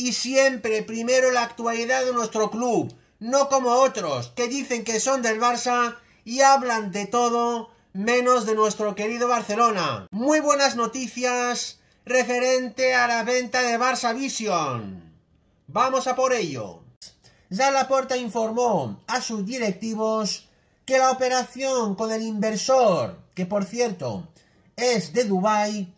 y siempre primero la actualidad de nuestro club, no como otros que dicen que son del Barça y hablan de todo menos de nuestro querido Barcelona. Muy buenas noticias referente a la venta de Barça Vision. Vamos a por ello. Ya Laporta informó a sus directivos que la operación con el inversor, que por cierto es de Dubai,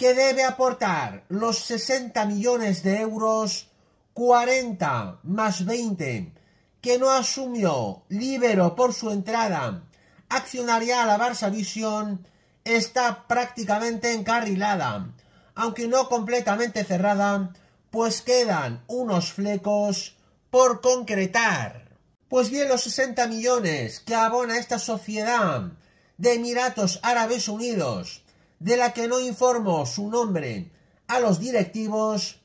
que debe aportar los 60 millones de euros, 40 más 20, que no asumió Libero por su entrada accionaria a Barça visión está prácticamente encarrilada, aunque no completamente cerrada, pues quedan unos flecos por concretar. Pues bien, los 60 millones que abona esta sociedad de Emiratos Árabes Unidos de la que no informo su nombre a los directivos,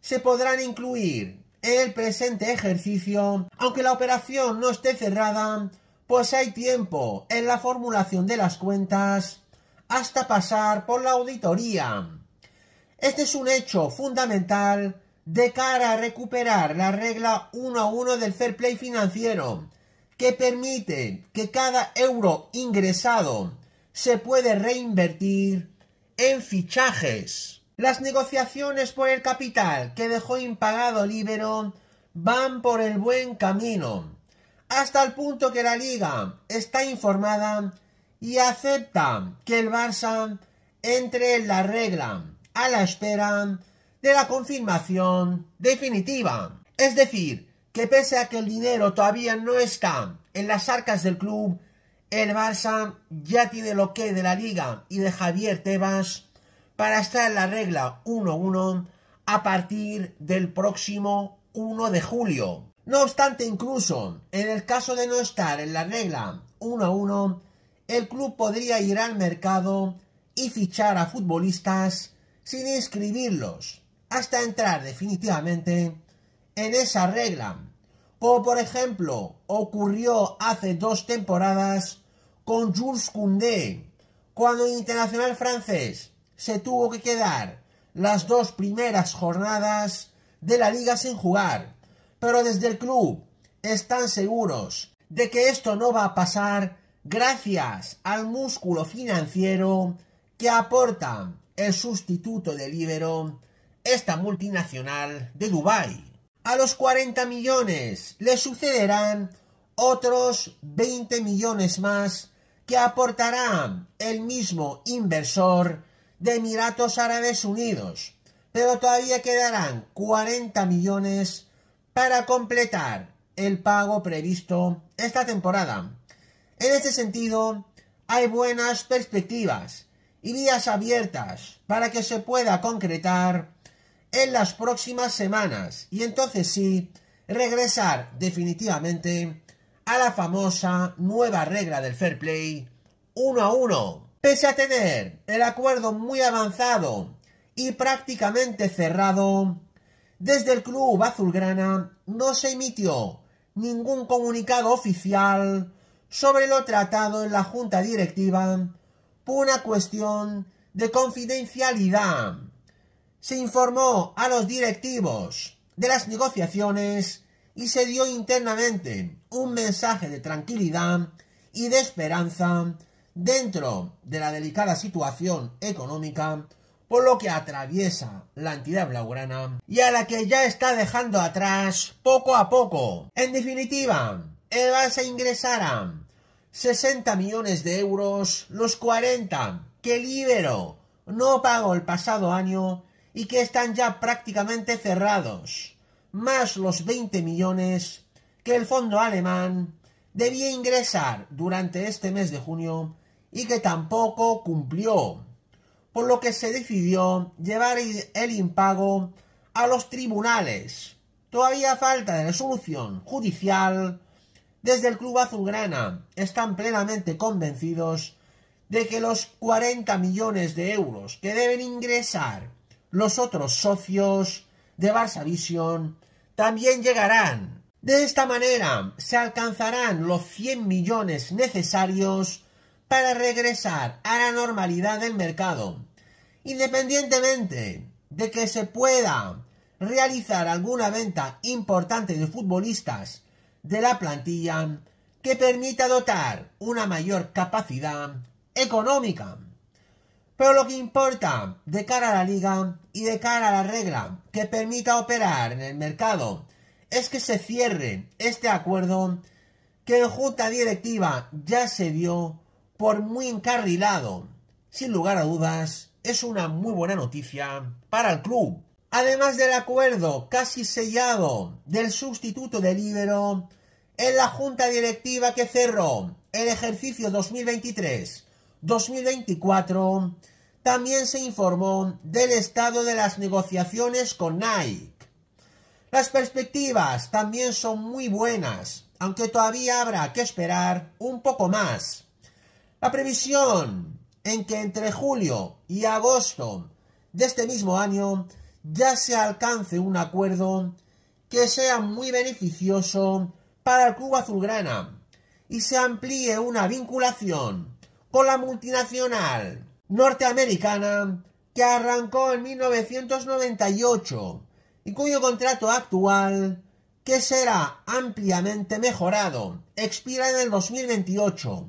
se podrán incluir en el presente ejercicio, aunque la operación no esté cerrada, pues hay tiempo en la formulación de las cuentas hasta pasar por la auditoría. Este es un hecho fundamental de cara a recuperar la regla 1 a 1 del fair play financiero, que permite que cada euro ingresado se puede reinvertir en fichajes. Las negociaciones por el capital que dejó impagado Libero van por el buen camino, hasta el punto que la liga está informada y acepta que el Barça entre en la regla a la espera de la confirmación definitiva. Es decir, que pese a que el dinero todavía no está en las arcas del club, el Barça ya tiene lo que de la liga y de Javier Tebas para estar en la regla 1-1 a partir del próximo 1 de julio. No obstante, incluso en el caso de no estar en la regla 1-1, el club podría ir al mercado y fichar a futbolistas sin inscribirlos hasta entrar definitivamente en esa regla o por ejemplo, ocurrió hace dos temporadas con Jules Koundé, cuando el internacional francés se tuvo que quedar las dos primeras jornadas de la liga sin jugar. Pero desde el club están seguros de que esto no va a pasar gracias al músculo financiero que aporta el sustituto de Libero, esta multinacional de Dubái a los 40 millones le sucederán otros 20 millones más que aportará el mismo inversor de Emiratos Árabes Unidos, pero todavía quedarán 40 millones para completar el pago previsto esta temporada. En este sentido, hay buenas perspectivas y vías abiertas para que se pueda concretar en las próximas semanas y entonces sí regresar definitivamente a la famosa nueva regla del fair play uno a uno Pese a tener el acuerdo muy avanzado y prácticamente cerrado, desde el club azulgrana no se emitió ningún comunicado oficial sobre lo tratado en la junta directiva por una cuestión de confidencialidad se informó a los directivos de las negociaciones y se dio internamente un mensaje de tranquilidad y de esperanza dentro de la delicada situación económica por lo que atraviesa la entidad blaugrana y a la que ya está dejando atrás poco a poco. En definitiva, el se ingresará 60 millones de euros, los 40 que Libero no pagó el pasado año y que están ya prácticamente cerrados, más los 20 millones que el fondo alemán debía ingresar durante este mes de junio y que tampoco cumplió, por lo que se decidió llevar el impago a los tribunales. Todavía falta de resolución judicial. Desde el Club Azulgrana están plenamente convencidos de que los 40 millones de euros que deben ingresar los otros socios de Barça Vision también llegarán. De esta manera se alcanzarán los 100 millones necesarios para regresar a la normalidad del mercado, independientemente de que se pueda realizar alguna venta importante de futbolistas de la plantilla que permita dotar una mayor capacidad económica pero lo que importa de cara a la liga y de cara a la regla que permita operar en el mercado es que se cierre este acuerdo que en junta directiva ya se dio por muy encarrilado. Sin lugar a dudas, es una muy buena noticia para el club. Además del acuerdo casi sellado del sustituto de Libero en la junta directiva que cerró el ejercicio 2023 2024, también se informó del estado de las negociaciones con Nike. Las perspectivas también son muy buenas, aunque todavía habrá que esperar un poco más. La previsión en que entre julio y agosto de este mismo año ya se alcance un acuerdo que sea muy beneficioso para el club azulgrana y se amplíe una vinculación con la multinacional norteamericana que arrancó en 1998 y cuyo contrato actual, que será ampliamente mejorado, expira en el 2028.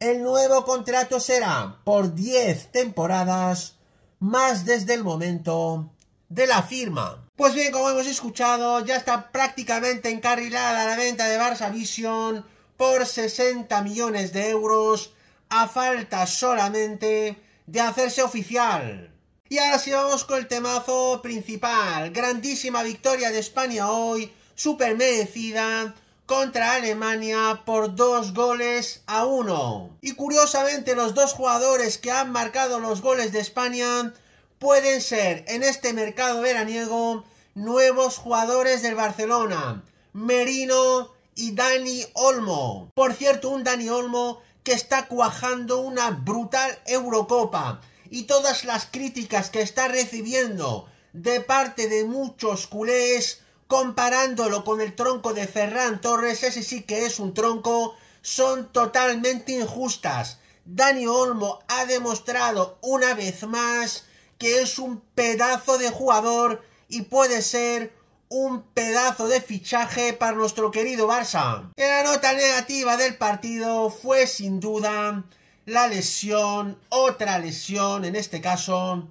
El nuevo contrato será por 10 temporadas más desde el momento de la firma. Pues bien, como hemos escuchado, ya está prácticamente encarrilada la venta de Barça Vision por 60 millones de euros a falta solamente de hacerse oficial. Y ahora sí vamos con el temazo principal. Grandísima victoria de España hoy, super merecida, contra Alemania por dos goles a uno. Y curiosamente los dos jugadores que han marcado los goles de España pueden ser en este mercado veraniego nuevos jugadores del Barcelona, Merino y Dani Olmo. Por cierto, un Dani Olmo que está cuajando una brutal Eurocopa y todas las críticas que está recibiendo de parte de muchos culés comparándolo con el tronco de Ferran Torres, ese sí que es un tronco, son totalmente injustas. Dani Olmo ha demostrado una vez más que es un pedazo de jugador y puede ser un pedazo de fichaje para nuestro querido Barça. la nota negativa del partido fue sin duda la lesión, otra lesión en este caso,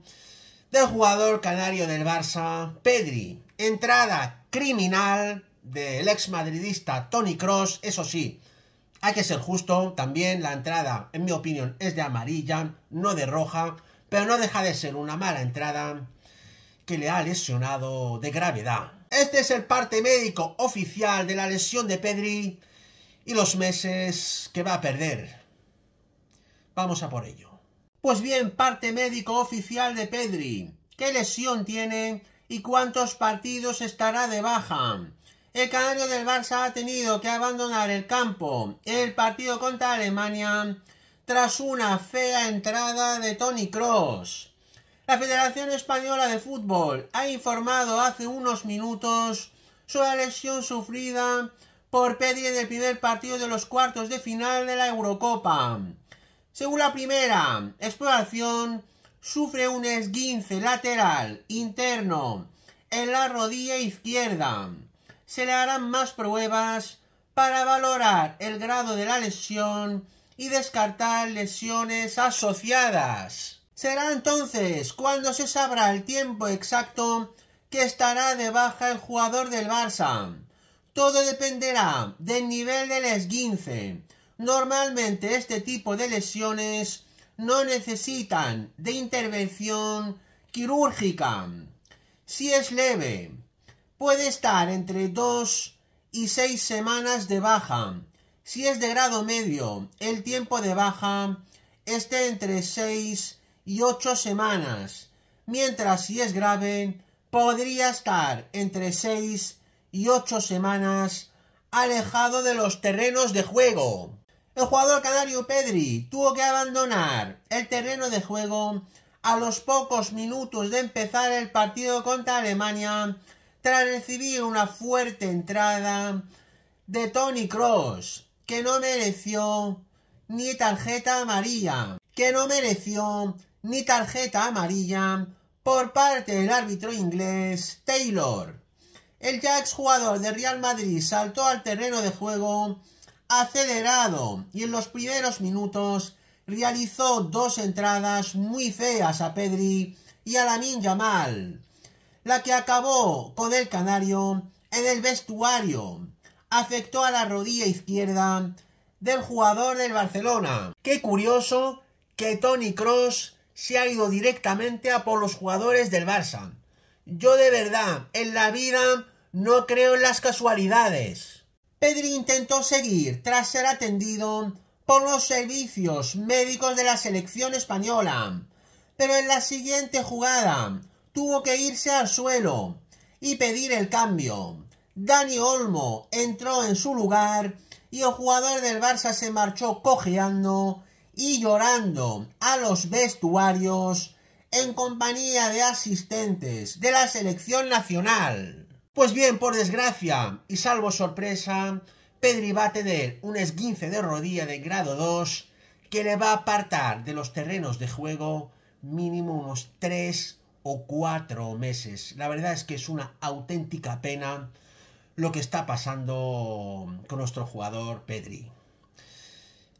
del jugador canario del Barça, Pedri. Entrada criminal del ex madridista Tony Cross, eso sí, hay que ser justo, también la entrada, en mi opinión, es de amarilla, no de roja, pero no deja de ser una mala entrada que le ha lesionado de gravedad. Este es el parte médico oficial de la lesión de Pedri y los meses que va a perder. Vamos a por ello. Pues bien, parte médico oficial de Pedri. ¿Qué lesión tiene y cuántos partidos estará de baja? El canario del Barça ha tenido que abandonar el campo el partido contra Alemania tras una fea entrada de Tony Cross. La Federación Española de Fútbol ha informado hace unos minutos sobre la lesión sufrida por Pedri en el primer partido de los cuartos de final de la Eurocopa. Según la primera exploración, sufre un esguince lateral interno en la rodilla izquierda. Se le harán más pruebas para valorar el grado de la lesión y descartar lesiones asociadas. Será entonces cuando se sabrá el tiempo exacto que estará de baja el jugador del Barça. Todo dependerá del nivel del esguince. Normalmente este tipo de lesiones no necesitan de intervención quirúrgica. Si es leve, puede estar entre 2 y 6 semanas de baja. Si es de grado medio, el tiempo de baja esté entre 6 y 8 semanas, mientras si es grave podría estar entre 6 y 8 semanas alejado de los terrenos de juego. El jugador canario Pedri tuvo que abandonar el terreno de juego a los pocos minutos de empezar el partido contra Alemania tras recibir una fuerte entrada de Tony Cross que no mereció ni tarjeta amarilla, que no mereció ni tarjeta amarilla por parte del árbitro inglés Taylor. El ya jugador de Real Madrid saltó al terreno de juego acelerado y en los primeros minutos realizó dos entradas muy feas a Pedri y a la ninja mal. la que acabó con el canario en el vestuario, afectó a la rodilla izquierda del jugador del Barcelona. Qué curioso que Tony Cross se ha ido directamente a por los jugadores del Barça. Yo de verdad, en la vida, no creo en las casualidades. Pedri intentó seguir tras ser atendido por los servicios médicos de la selección española, pero en la siguiente jugada tuvo que irse al suelo y pedir el cambio. Dani Olmo entró en su lugar y el jugador del Barça se marchó cojeando y llorando a los vestuarios en compañía de asistentes de la selección nacional. Pues bien, por desgracia y salvo sorpresa, Pedri va a tener un esguince de rodilla de grado 2 que le va a apartar de los terrenos de juego mínimo unos 3 o 4 meses. La verdad es que es una auténtica pena lo que está pasando con nuestro jugador Pedri.